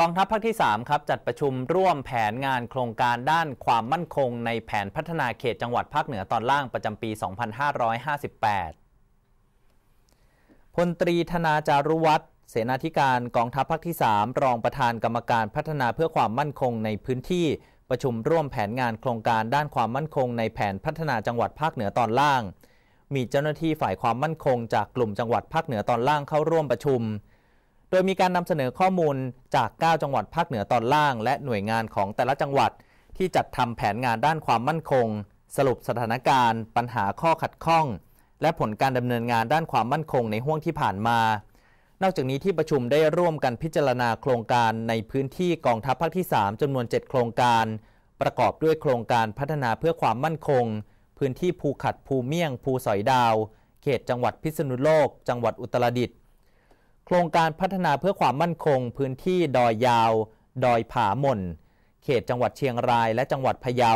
กองทัพภาคที่ 3 ครับจัดประชุมร่วมแผนงานโครงการด้านความมั่นคง ในแผนพัฒนาเขตจังหวัดภาคเหนือตอนล่างประจำปี 2558 พลตรีธนาจารุวัฒน์เสนาธิการกองทัพภาคที่ 3 รองประธานกรรมการพัฒนาเพื่อความมั่นคงในพื้นที่ ประชุมร่วมแผนงานโครงการด้านความมั่นคง ในแผนพัฒนาจังหวัดภาคเหนือตอนล่าง มีเจ้าหน้าที่ฝ่ายความมั่นคง จากกลุ่มจังหวัดภาคเหนือตอนล่างเข้าร่วมประชุมดยมีการนำเสนอข้อมูลจาก 9 จังหวัดภาคเหนือตอนล่าง และหน่วยงานของแต่ละจังหวัด ที่จัดทำแผนงานด้านความมั่นคง สรุปสถานการณ์ ปัญหาข้อขัดข้อง และผลการดำเนินงานด้านความมั่นคงในห่วงที่ผ่านมา นอกจากนี้ที่ประชุมได้ร่วมกันพิจารณาโครงการในพื้นที่กองทัพภาคที่ 3จำนวน 7 โครงการ ประกอบด้วยโครงการพัฒนาเพื่อความมั่นคง พื้นที่ภูขัดภูเมี่ยง ภูสอยดาว เขตจังหวัดพิษณุโลกจังหวัดอุตรดิตถ์โครงการพัฒนาเพื่อความมั่นคงพื้นที่ดอยยาว ดอยผาหม่นเขตจังหวัดเชียงรายและจังหวัดพะเยา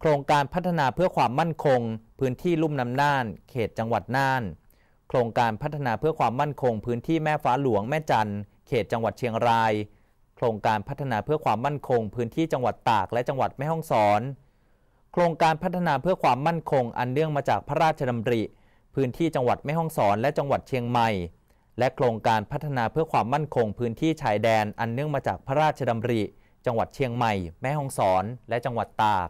โครงการพัฒนาเพื่อความมั่นคงพื้นที่ลุ่มน้ำน่าน เขตจังหวัดน่าน โครงการพัฒนาเพื่อความมั่นคงพื้นที่แม่ฟ้าหลวงแม่จันเขตจังหวัดเชียงราย โครงการพัฒนาเพื่อความมั่นคงพื้นที่จังหวัดตากและจังหวัดแม่ฮ่องสอน โครงการพัฒนาเพื่อความมั่นคงอันเนื่องมาจากพระราชดำริ พื้นที่จังหวัดแม่ฮ่องสอนและจังหวัดเชียงใหม่และโครงการพัฒนาเพื่อความมั่นคงพื้นที่ชายแดนอันเนื่องมาจากพระราชดำริ จังหวัดเชียงใหม่แม่ฮ่องสอนและจังหวัดตาก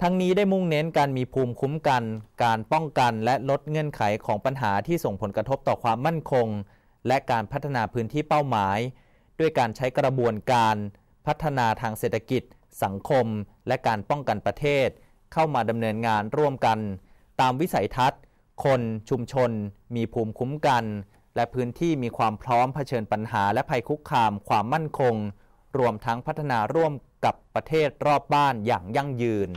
ทั้งนี้ได้มุ่งเน้นการมีภูมิคุ้มกัน การป้องกันและลดเงื่อนไขของปัญหาที่ส่งผลกระทบต่อความมั่นคง และการพัฒนาพื้นที่เป้าหมาย ด้วยการใช้กระบวนการ พัฒนาทางเศรษฐกิจสังคม และการป้องกันประเทศ เข้ามาดำเนินงานร่วมกัน ตามวิสัยทัศน์ คนชุมชน มีภูมิคุ้มกันและพื้นที่มีความพร้อมเผชิญปัญหาและภัยคุกคามความมั่นคง รวมทั้งพัฒนาร่วมกับประเทศรอบบ้านอย่างยั่งยืน